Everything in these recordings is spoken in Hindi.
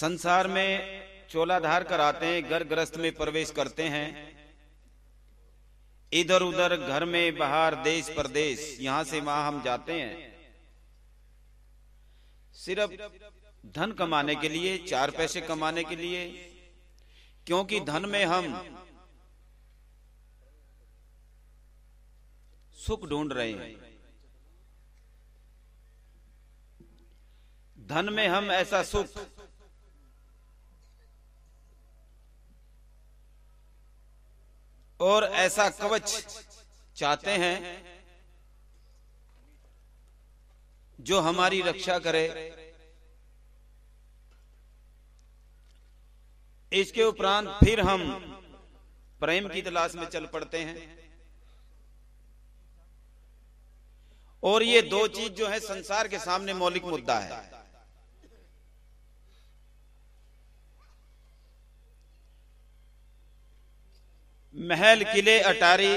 संसार में चोलाधार कर आते हैं घर ग्रस्त में प्रवेश करते हैं इधर उधर घर में बाहर देश परदेश यहां से वहां हम जाते हैं सिर्फ धन कमाने के लिए चार पैसे कमाने के लिए क्योंकि धन में हम सुख ढूंढ रहे हैं धन में हम ऐसा सुख और ऐसा कवच चाहते हैं जो हमारी रक्षा करे इसके उपरांत फिर हम प्रेम की तलाश में चल पड़ते हैं और ये दो चीज जो है संसार के सामने मौलिक मुद्दा है महल किले अटारी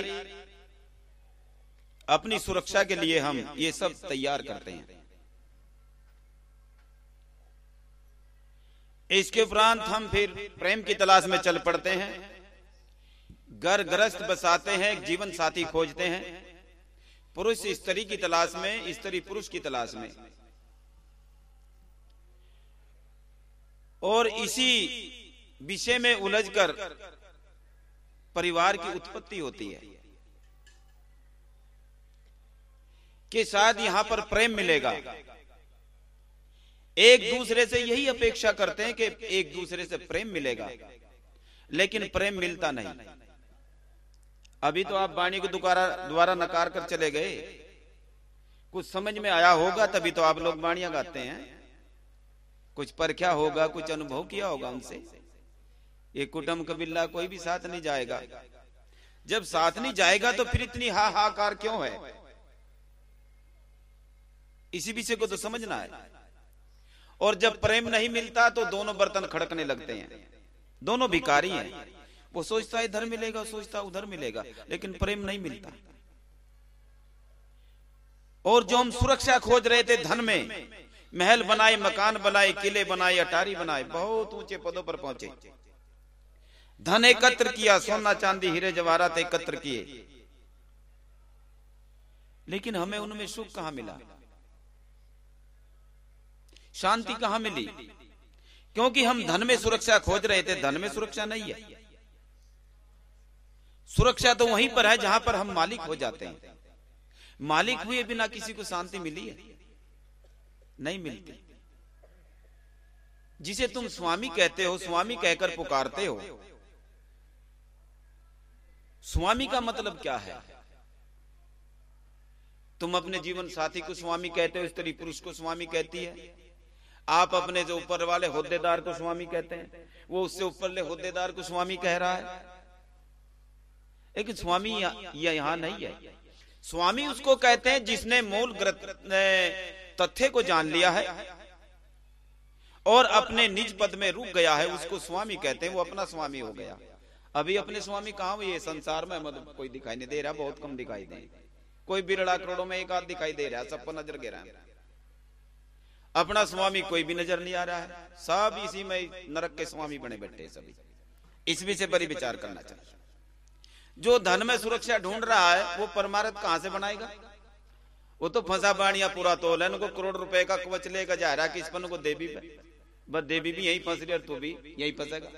अपनी सुरक्षा के लिए हम ये सब तैयार करते हैं इसके उपरांत हम फिर प्रेम की तलाश में चल पड़ते हैं घर ग्रस्त बसाते हैं जीवन साथी खोजते हैं पुरुष स्त्री की तलाश में स्त्री पुरुष की तलाश में और इसी विषय में उलझकर परिवार की उत्पत्ति होती है कि शायद यहां पर प्रेम मिलेगा एक दूसरे से यही अपेक्षा करते हैं कि एक दूसरे से प्रेम मिलेगा लेकिन प्रेम मिलता नहीं अभी तो आप वाणी को दुकारा द्वारा नकार कर चले गए कुछ समझ में आया होगा तभी तो आप लोग वाणिया गाते हैं कुछ परख्या होगा कुछ अनुभव किया होगा उनसे एक कुटम कबीला कोई भी साथ नहीं जाएगा जब साथ नहीं जाएगा तो, तो फिर इतनी हा हाकार क्यों है इसी विषय को तो, तो समझना है और जब प्रेम नहीं तो मिलता तो दोनों बर्तन खड़कने लगते हैं दोनों भिकारी हैं वो सोचता इधर मिलेगा सोचता उधर मिलेगा लेकिन प्रेम नहीं मिलता और जो हम सुरक्षा खोज रहे थे धन में महल बनाए मकान बनाए किले बनाए अटारी बनाए बहुत ऊंचे पदों पर पहुंचे धन एकत्र किया सोना चांदी हीरे जवाहरात एकत्र किए लेकिन हमें उनमें सुख कहां मिला शांति कहां मिली क्योंकि हम धन में सुरक्षा खोज रहे थे धन में सुरक्षा नहीं है सुरक्षा तो वहीं पर है जहां पर हम मालिक हो जाते हैं मालिक हुए बिना किसी को शांति मिली है नहीं मिलती जिसे तुम स्वामी कहते हो स्वामी कहकर पुकारते हो स्वामी का मतलब क्या है तुम अपने जीवन साथी को स्वामी कहते हो स्त्री पुरुष को स्वामी कहती है आप अपने जो ऊपर वाले होदेदार को स्वामी कहते हैं वो उससे ऊपर ले होदेदार को स्वामी कह रहा है लेकिन स्वामी यह यहां नहीं है स्वामी उसको कहते हैं जिसने मूल तथ्य को जान लिया है और अपने निज पद में रुक गया है उसको स्वामी कहते हैं वो अपना स्वामी हो गया है अभी अपने स्वामी कहा है संसार में मतलब कोई मतलब दिखाई नहीं दे रहा बहुत कम दिखाई दे कोई बिरला करोड़ों में एक आध दिखाई दे रहा सबको नजर गिरा है अपना स्वामी कोई भी नजर नहीं आ रहा है सब इसी में नरक के स्वामी बने बैठे सभी इस से बड़ी विचार करना चाहिए जो धन में सुरक्षा ढूंढ रहा है वो परमारत कहां से बनाएगा वो तो फंसा बाणिया पूरा तोल है उनको करोड़ रुपए का कवच लेगा जा रहा है किस पन को देवी पर देवी भी यही फंस रही है तू भी यही फंसेगा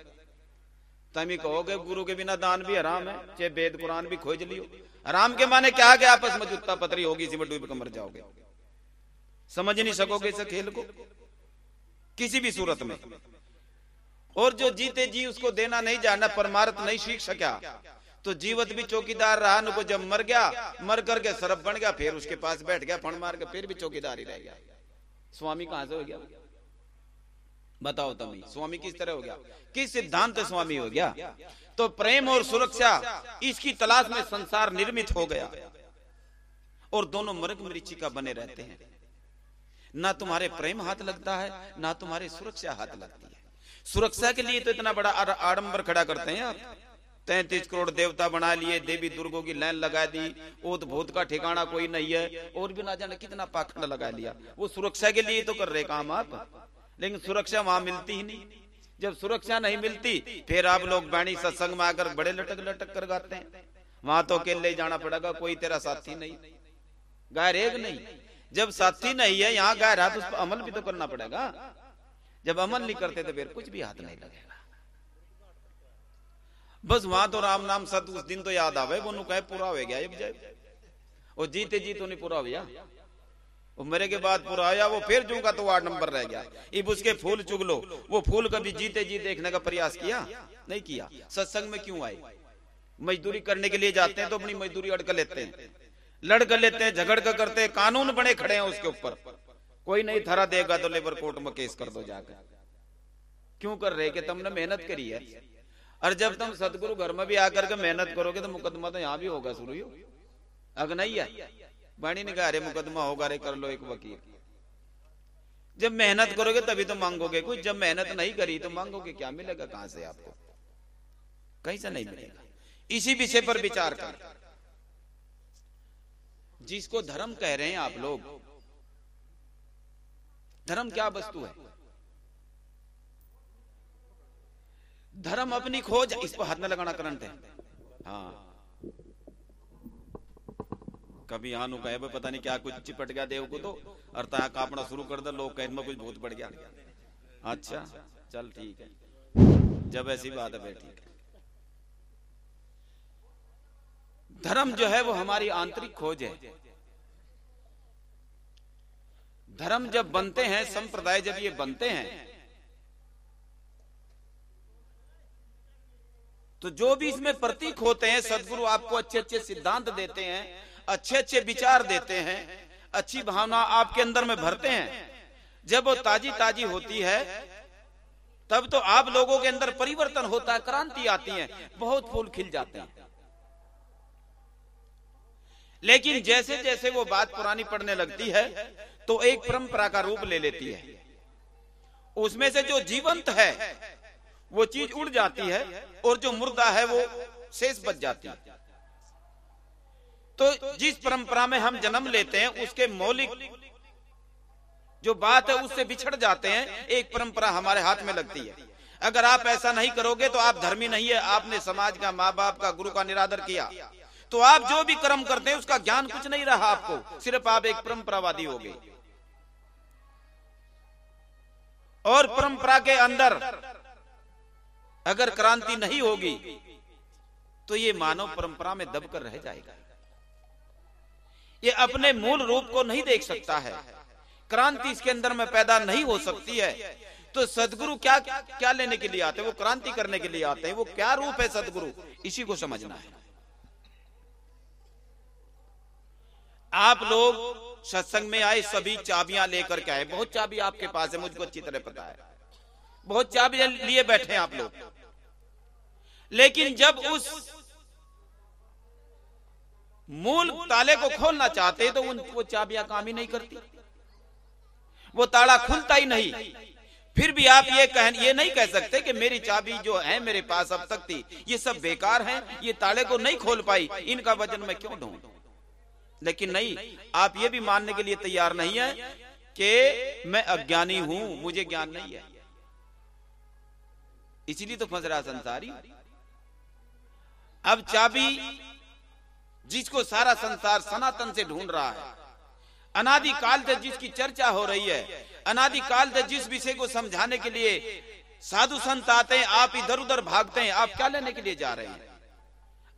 तम ही कहोगे गुरु के बिना दान भी आराम है चाहे वेद कुरान भी खोज लियो हराम के माने क्या कि आपस में जुत्ता पतरी होगी इसी में डूब कर मर जाओगे समझ नहीं सकोगे इस खेल को किसी भी सूरत में और जो जीते जी उसको देना नहीं जाना परमार्थ नहीं सीख सका तो जीवत भी चौकीदार रहा न को जब मर गया मर करके सरप बन गया फिर उसके पास बैठ गया फण मार के फिर भी चौकीदार ही रह गया स्वामी कहां से हो गया बताओ तभी स्वामी किस तरह हो गया किस सिद्धांत स्वामी हो गया तो प्रेम और सुरक्षा इसकी तलाश में संसार निर्मित हो गया और दोनों मृग मरीचिका बने रहते हैं ना तुम्हारे प्रेम हाथ लगता है ना तुम्हारे सुरक्षा हाथ लगती है सुरक्षा के तो लिए तो इतना बड़ा आडंबर खड़ा करते हैं आप तैतीस करोड़ देवता बना लिए देवी दुर्गो की लाइन लगा दी ओत भूत का ठिकाना कोई नहीं है और भी ना जाने कितना पाखंड लगा लिया वो सुरक्षा के लिए तो कर रहे काम आप लेकिन सुरक्षा वहां मिलती ही नहीं जब सुरक्षा नहीं मिलती फिर आप लोग बैणी सत्संग में आकर बड़े लटक लटक कर गाते हैं वहां तो अकेले जाना पड़ेगा कोई तेरा साथी नहीं गायर एक नहीं जब साथी नहीं है यहाँ गाय रहा तो उस पर अमल भी तो करना पड़ेगा जब अमल नहीं करते तो फिर कुछ भी हाथ नहीं लगेगा बस वहां तो राम नाम सत उस दिन तो याद आवे वो कहे पूरा हो गया और जीते जीत उन्हें पूरा हो गया वो के बाद पूरा आया वो फिर चूंगा तो वार्ड नंबर रह गया इब उसके फूल चुग लो वो फूल कभी जीते जी देखने का प्रयास किया नहीं किया सत्संग में क्यों आए मजदूरी करने के लिए जाते हैं तो अपनी मजदूरी अड़क लेते हैं लड़क लेते हैं झगड़ कर करते हैं कानून बने खड़े हैं उसके ऊपर कोई नहीं थरा देगा तो लेबर कोर्ट में केस कर दो जाकर क्यों कर रहे कि तुमने मेहनत करी है और जब तुम सदगुरु घर में भी आकर के मेहनत करोगे तो मुकदमा तो यहाँ भी होगा शुरू अग नहीं है बाणी ने कहा अरे मुकदमा होगा अरे कर लो एक वकील जब मेहनत करोगे तभी तो मांगोगे कुछ जब मेहनत नहीं करी तो मांगोगे क्या मिलेगा कहां से आपको कहीं से नहीं मिलेगा इसी विषय पर विचार कर जिसको धर्म कह रहे हैं आप लोग धर्म क्या वस्तु है धर्म अपनी खोज इस पर हाथ में लगाना करंट है हाँ कभी यहाँ नुका पता नहीं क्या कुछ चिपट गया देव को तो और तहा कापना शुरू कर दे लोग कह में कुछ भूत पड़ गया अच्छा चल ठीक है जब ऐसी बात है ठीक है धर्म जो है वो हमारी आंतरिक खोज है धर्म जब बनते हैं संप्रदाय जब ये बनते हैं तो जो भी इसमें प्रतीक होते हैं सदगुरु आपको अच्छे अच्छे सिद्धांत देते हैं अच्छे अच्छे विचार देते हैं अच्छी भावना आपके अंदर में भरते हैं जब वो ताजी ताजी होती है तब तो आप लोगों के अंदर परिवर्तन होता है क्रांति आती है बहुत फूल खिल जाते हैं लेकिन जैसे जैसे वो बात पुरानी पढ़ने लगती है तो, तो एक परंपरा का रूप ले लेती है उसमें से जो जीवंत है वो चीज उड़ जाती है और जो मुर्दा है वो शेष बच जाती है तो जिस परंपरा में हम जन्म लेते हैं उसके मौलिक जो बात है उससे बिछड़ जाते हैं एक परंपरा हमारे हाथ में लगती है अगर आप ऐसा नहीं करोगे तो आप धर्मी नहीं है आपने समाज का माँ बाप का गुरु का निरादर किया तो आप जो भी कर्म करते हैं उसका ज्ञान कुछ नहीं रहा आपको सिर्फ आप एक परंपरावादी हो गए और परंपरा के अंदर अगर क्रांति नहीं होगी तो ये मानव परंपरा में दबकर रह जाएगा ये अपने मूल रूप को नहीं देख सकता है क्रांति इसके अंदर में पैदा नहीं हो सकती है तो सदगुरु क्या क्या लेने के लिए आते हैं वो क्रांति करने के लिए आते हैं वो क्या रूप है सदगुरु इसी को समझना है आप लोग सत्संग में आए सभी चाबियां लेकर के आए बहुत चाबी आपके पास है मुझको अच्छी तरह पता है बहुत चाबियां लिए बैठे आप लोग लेकिन जब उस मूल ताले को खोलना चाहते तो उन तो वो चाबियां काम ही नहीं करती वो ताला खुलता ही नहीं फिर भी आप ये कह ये नहीं कह सकते कि मेरी चाबी जो है मेरे पास अब तक थी ये सब बेकार है ये ताले को नहीं खोल पाई इनका वजन मैं क्यों दू लेकिन नहीं आप ये भी मानने के लिए तैयार नहीं है कि मैं अज्ञानी हूं मुझे ज्ञान नहीं है इसलिए तो फंस रहा संसारी अब चाबी जिसको सारा संसार सनातन से ढूंढ रहा है अनादि काल से जिसकी चर्चा हो रही है अनादि काल से जिस विषय को समझाने के लिए साधु संत आते हैं आप इधर उधर भागते हैं आप क्या लेने के लिए जा रहे हैं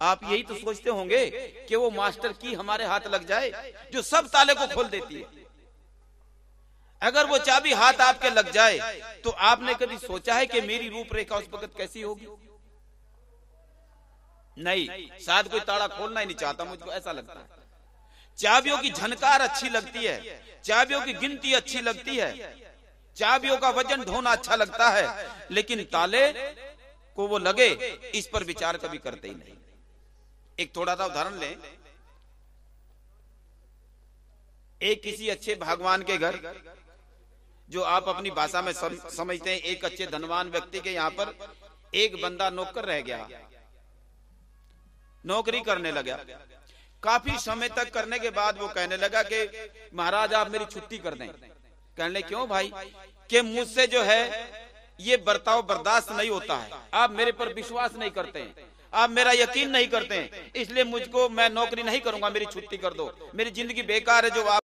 आप यही तो सोचते होंगे कि वो मास्टर की हमारे हाथ लग जाए जो सब ताले को खोल देती है अगर वो चाबी हाथ आपके लग जाए तो आपने कभी सोचा है कि मेरी रूपरेखा उस वक्त कैसी होगी नहीं शायद कोई ताड़ा खोलना ही नहीं चाहता मुझको ऐसा लगता है चाबियों की झनकार अच्छी लगती है चाबियों की गिनती अच्छी लगती है चाबियों का वजन ढोना अच्छा लगता है लेकिन ताले को वो लगे इस पर विचार कभी करते ही नहीं एक थोड़ा सा उदाहरण लें एक किसी अच्छे भगवान के घर जो आप अपनी भाषा में समझते हैं एक अच्छे धनवान व्यक्ति के यहाँ पर एक बंदा नौकर रह गया नौकरी करने लगा काफी समय तक करने के बाद वो कहने लगा कि महाराज आप मेरी छुट्टी कर दें कहने क्यों भाई कि मुझसे जो है ये बर्ताव बर्दाश्त नहीं होता है आप मेरे पर विश्वास नहीं करते हैं आप मेरा यकीन नहीं करते हैं इसलिए मुझको मैं नौकरी नहीं करूंगा मेरी छुट्टी कर दो मेरी जिंदगी बेकार है जो आप